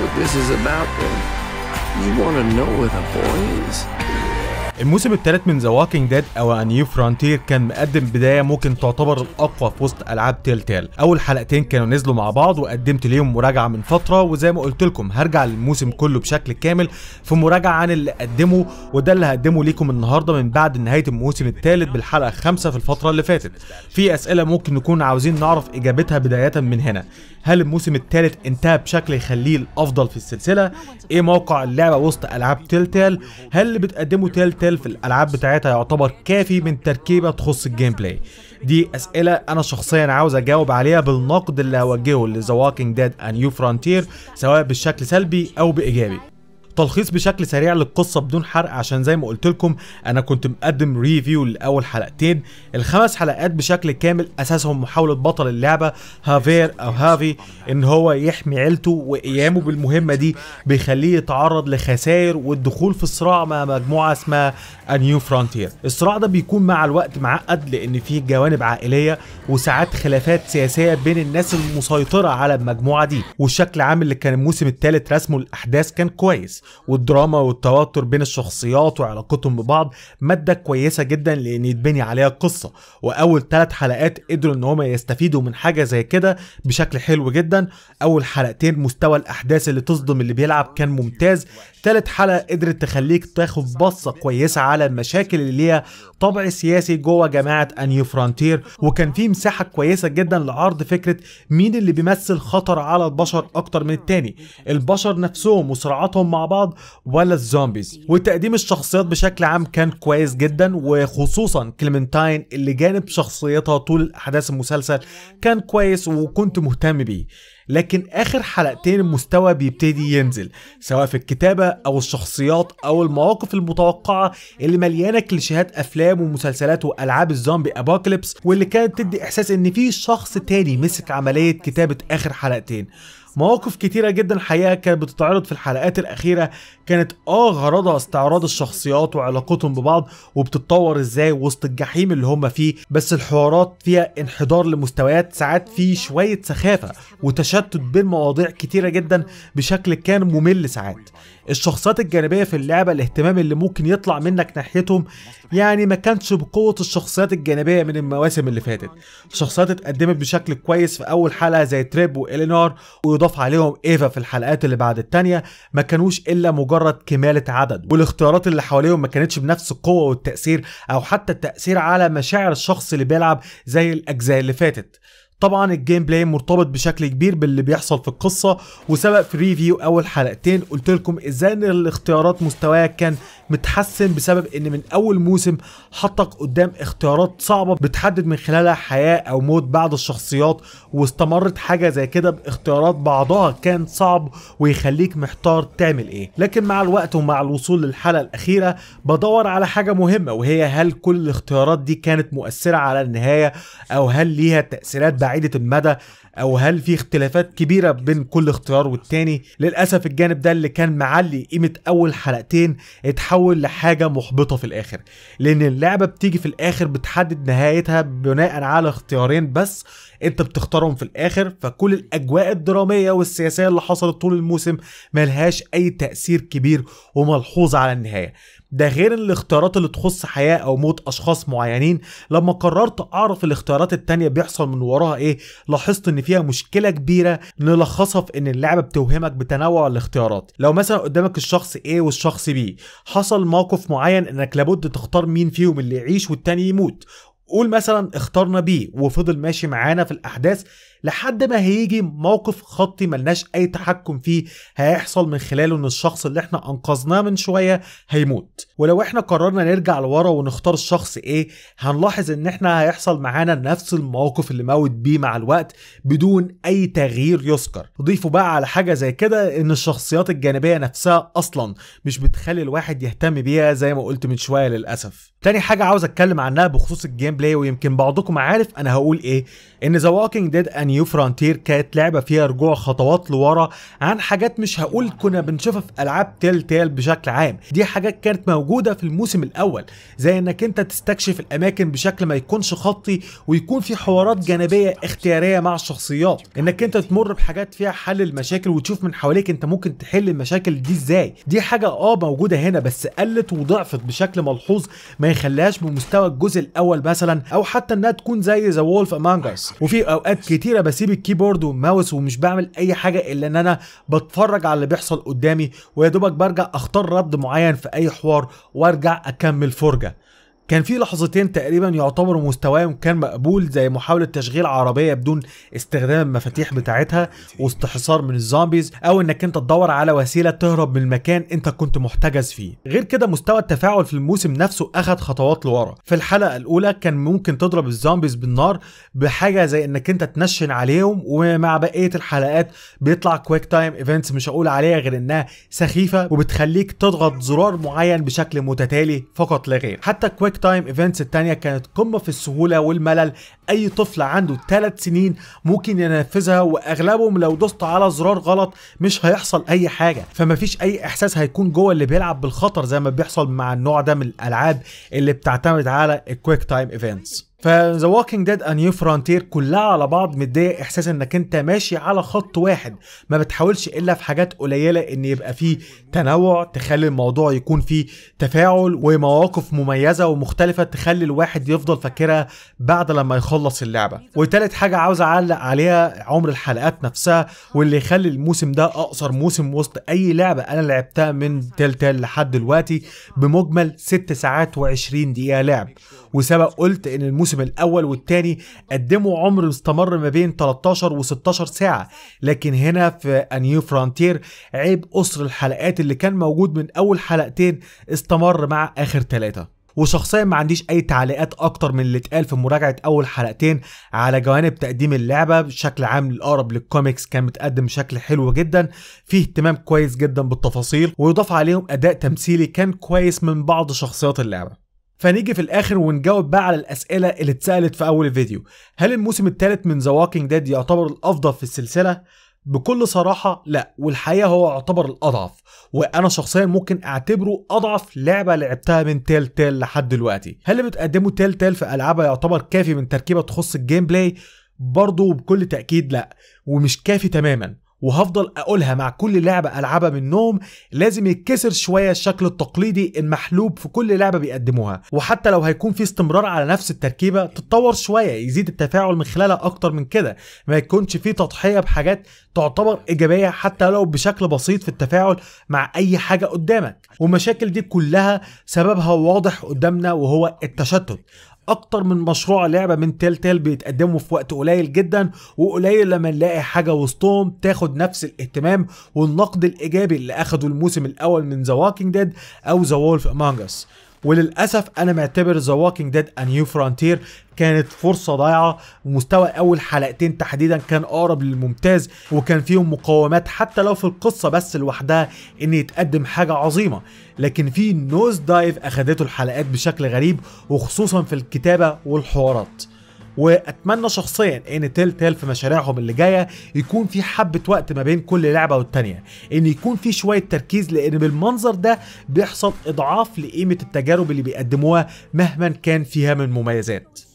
what this is about, then you want to know where the boy is. الموسم الثالث من ذا واكينج ديد او نيو فرونتير كان مقدم بدايه ممكن تعتبر الاقوى في وسط العاب تيل تيل اول حلقتين كانوا نزلوا مع بعض وقدمت ليهم مراجعه من فتره وزي ما قلت لكم هرجع للموسم كله بشكل كامل في مراجعه عن اللي قدمه وده اللي هقدمه ليكم النهارده من بعد نهايه الموسم الثالث بالحلقه خمسة في الفتره اللي فاتت في اسئله ممكن نكون عاوزين نعرف اجابتها بدايه من هنا هل الموسم الثالث انتهى بشكل يخليه الافضل في السلسله ايه موقع اللعبه وسط العاب تيل تيل هل اللي بتقدمه تيل تيل التكنيكال في الالعاب بتاعتها يعتبر كافي من تركيبه تخص الجيم بلاي دي اسئله انا شخصيا عاوز اجاوب عليها بالنقد اللي هوجهه لذا ووكينج ديد اند نيو فرونتير سواء بالشكل سلبي او بايجابي تلخيص بشكل سريع للقصه بدون حرق عشان زي ما قلت لكم انا كنت مقدم ريفيو لاول حلقتين الخمس حلقات بشكل كامل اساسهم محاوله بطل اللعبه هافير او هافي ان هو يحمي عيلته وقيامه بالمهمه دي بيخليه يتعرض لخسائر والدخول في الصراع مع مجموعه اسمها نيو فرونتير الصراع ده بيكون مع الوقت معقد لان فيه جوانب عائليه وساعات خلافات سياسيه بين الناس المسيطره على المجموعه دي والشكل عام اللي كان الموسم الثالث رسمه الاحداث كان كويس والدراما والتوتر بين الشخصيات وعلاقتهم ببعض ماده كويسه جدا لان يتبني عليها قصه واول ثلاث حلقات قدروا ان هما يستفيدوا من حاجه زي كده بشكل حلو جدا اول حلقتين مستوى الاحداث اللي تصدم اللي بيلعب كان ممتاز تالت حلقة قدرت تخليك تاخد بصة كويسة على المشاكل اللي ليها طبع سياسي جوه جماعة أنيو فرونتير وكان في مساحة كويسة جدا لعرض فكرة مين اللي بيمثل خطر على البشر أكتر من التاني البشر نفسهم وصراعاتهم مع بعض ولا الزومبيز وتقديم الشخصيات بشكل عام كان كويس جدا وخصوصا كليمنتاين اللي جانب شخصيتها طول أحداث المسلسل كان كويس وكنت مهتم بيه لكن اخر حلقتين المستوى بيبتدي ينزل سواء في الكتابه او الشخصيات او المواقف المتوقعه اللي مليانه كليشيهات افلام ومسلسلات والعاب الزومبي ابوكاليبس واللي كانت تدي احساس ان في شخص تاني مسك عمليه كتابه اخر حلقتين مواقف كتيرة جدا الحقيقة كانت بتتعرض في الحلقات الأخيرة كانت آه غرضها استعراض الشخصيات وعلاقتهم ببعض وبتتطور إزاي وسط الجحيم اللي هم فيه بس الحوارات فيها انحدار لمستويات ساعات في شوية سخافة وتشتت بين مواضيع كتيرة جدا بشكل كان ممل ساعات الشخصيات الجانبيه في اللعبه الاهتمام اللي ممكن يطلع منك ناحيتهم يعني ما كانش بقوه الشخصيات الجانبيه من المواسم اللي فاتت الشخصيات اتقدمت بشكل كويس في اول حلقه زي تريب والينار ويضاف عليهم ايفا في الحلقات اللي بعد التانيه ما كانوش الا مجرد كماله عدد والاختيارات اللي حواليهم ما كانتش بنفس القوه والتاثير او حتى التاثير على مشاعر الشخص اللي بيلعب زي الاجزاء اللي فاتت طبعا الجيم بلاي مرتبط بشكل كبير باللي بيحصل في القصة وسبق في ريفيو اول حلقتين قلت لكم ازاي ان الاختيارات مستواها كان متحسن بسبب ان من اول موسم حطك قدام اختيارات صعبة بتحدد من خلالها حياة او موت بعض الشخصيات واستمرت حاجة زي كده باختيارات بعضها كان صعب ويخليك محتار تعمل ايه لكن مع الوقت ومع الوصول للحلقة الاخيرة بدور على حاجة مهمة وهي هل كل الاختيارات دي كانت مؤثرة على النهاية او هل ليها تأثيرات بعيده المدى او هل في اختلافات كبيره بين كل اختيار والتاني للاسف الجانب ده اللي كان معلي قيمه اول حلقتين اتحول لحاجه محبطه في الاخر لان اللعبه بتيجي في الاخر بتحدد نهايتها بناء على اختيارين بس انت بتختارهم في الاخر فكل الاجواء الدراميه والسياسيه اللي حصلت طول الموسم ملهاش اي تاثير كبير وملحوظ على النهايه ده غير الاختيارات اللي تخص حياة أو موت أشخاص معينين لما قررت أعرف الاختيارات التانية بيحصل من وراها إيه لاحظت إن فيها مشكلة كبيرة نلخصها في إن اللعبة بتوهمك بتنوع الاختيارات لو مثلا قدامك الشخص A والشخص B حصل موقف معين إنك لابد تختار مين فيهم اللي يعيش والتاني يموت قول مثلا اخترنا بيه وفضل ماشي معانا في الأحداث لحد ما هيجي موقف خطي ملناش اي تحكم فيه هيحصل من خلاله ان الشخص اللي احنا انقذناه من شويه هيموت ولو احنا قررنا نرجع لورا ونختار الشخص ايه هنلاحظ ان احنا هيحصل معانا نفس الموقف اللي موت بيه مع الوقت بدون اي تغيير يذكر ضيفوا بقى على حاجه زي كده ان الشخصيات الجانبيه نفسها اصلا مش بتخلي الواحد يهتم بيها زي ما قلت من شويه للاسف تاني حاجه عاوز اتكلم عنها بخصوص الجيم بلاي ويمكن بعضكم عارف انا هقول ايه ان ذا واكينج ديد نيو فرونتير كانت لعبه فيها رجوع خطوات لورا عن حاجات مش هقول كنا بنشوفها في العاب تيل تيل بشكل عام دي حاجات كانت موجوده في الموسم الاول زي انك انت تستكشف الاماكن بشكل ما يكونش خطي ويكون في حوارات جانبيه اختياريه مع الشخصيات انك انت تمر بحاجات فيها حل المشاكل وتشوف من حواليك انت ممكن تحل المشاكل دي ازاي دي حاجه اه موجوده هنا بس قلت وضعفت بشكل ملحوظ ما يخليهاش بمستوى الجزء الاول مثلا او حتى انها تكون زي ذا وولف امانج اس وفي اوقات كتيره كتيره بسيب الكيبورد والماوس ومش بعمل اي حاجه الا ان انا بتفرج على اللي بيحصل قدامي ويا دوبك برجع اختار رد معين في اي حوار وارجع اكمل فرجه كان في لحظتين تقريبا يعتبروا مستواهم كان مقبول زي محاولة تشغيل عربية بدون استخدام المفاتيح بتاعتها واستحصار من الزومبيز او انك انت تدور على وسيلة تهرب من المكان انت كنت محتجز فيه غير كده مستوى التفاعل في الموسم نفسه اخد خطوات لورا في الحلقة الاولى كان ممكن تضرب الزومبيز بالنار بحاجة زي انك انت تنشن عليهم ومع بقية الحلقات بيطلع كويك تايم ايفنتس مش هقول عليها غير انها سخيفة وبتخليك تضغط زرار معين بشكل متتالي فقط لا غير حتى كويك تايم ايفنتس الثانيه كانت قمه في السهوله والملل اي طفل عنده 3 سنين ممكن ينفذها واغلبهم لو دوست على زرار غلط مش هيحصل اي حاجه فمفيش اي احساس هيكون جوه اللي بيلعب بالخطر زي ما بيحصل مع النوع ده من الالعاب اللي بتعتمد على الكويك تايم ايفنتس فذا ووكينج ديد ا نيو فرونتير كلها على بعض مديه احساس انك انت ماشي على خط واحد ما بتحاولش الا في حاجات قليله ان يبقى فيه تنوع تخلي الموضوع يكون فيه تفاعل ومواقف مميزه ومختلفه تخلي الواحد يفضل فاكرها بعد لما يخلص اللعبه وتالت حاجه عاوز اعلق عليها عمر الحلقات نفسها واللي يخلي الموسم ده اقصر موسم وسط اي لعبه انا لعبتها من تلتل لحد دلوقتي بمجمل 6 ساعات و20 دقيقه لعب وسبق قلت ان الموسم الاول والثاني قدموا عمر استمر ما بين 13 و16 ساعه لكن هنا في انيو فرونتير عيب قصر الحلقات اللي كان موجود من اول حلقتين استمر مع اخر ثلاثه وشخصيا ما عنديش اي تعليقات اكتر من اللي اتقال في مراجعه اول حلقتين على جوانب تقديم اللعبه بشكل عام الاقرب للكوميكس كان متقدم بشكل حلو جدا فيه اهتمام كويس جدا بالتفاصيل ويضاف عليهم اداء تمثيلي كان كويس من بعض شخصيات اللعبه فنيجي في الاخر ونجاوب بقى على الاسئله اللي اتسالت في اول الفيديو هل الموسم الثالث من ذا واكينج ديد يعتبر الافضل في السلسله بكل صراحة لا والحقيقة هو يعتبر الأضعف وأنا شخصيا ممكن أعتبره أضعف لعبة لعبتها من تيل تيل لحد دلوقتي هل اللي بتقدمه تيل تيل في ألعابها يعتبر كافي من تركيبة تخص الجيم بلاي برضه بكل تأكيد لا ومش كافي تماما وهفضل اقولها مع كل لعبه العبها من النوم لازم يتكسر شويه الشكل التقليدي المحلوب في كل لعبه بيقدموها وحتى لو هيكون في استمرار على نفس التركيبه تتطور شويه يزيد التفاعل من خلالها اكتر من كده ما يكونش في تضحيه بحاجات تعتبر ايجابيه حتى لو بشكل بسيط في التفاعل مع اي حاجه قدامك والمشاكل دي كلها سببها واضح قدامنا وهو التشتت اكتر من مشروع لعبه من تيل تيل بيتقدموا في وقت قليل جدا وقليل لما نلاقي حاجه وسطهم تاخد نفس الاهتمام والنقد الايجابي اللي اخده الموسم الاول من ذا ووكينج ديد او ذا وولف امانجاس وللاسف انا معتبر ذا ووكينج ديد ان نيو فرونتير كانت فرصه ضايعه ومستوى اول حلقتين تحديدا كان اقرب للممتاز وكان فيهم مقاومات حتى لو في القصه بس لوحدها ان يتقدم حاجه عظيمه لكن في نوز دايف اخدته الحلقات بشكل غريب وخصوصا في الكتابه والحوارات واتمنى شخصيا ان تيل تيل في مشاريعهم اللي جايه يكون في حبه وقت ما بين كل لعبه والتانيه ان يكون في شويه تركيز لان بالمنظر ده بيحصل اضعاف لقيمه التجارب اللي بيقدموها مهما كان فيها من مميزات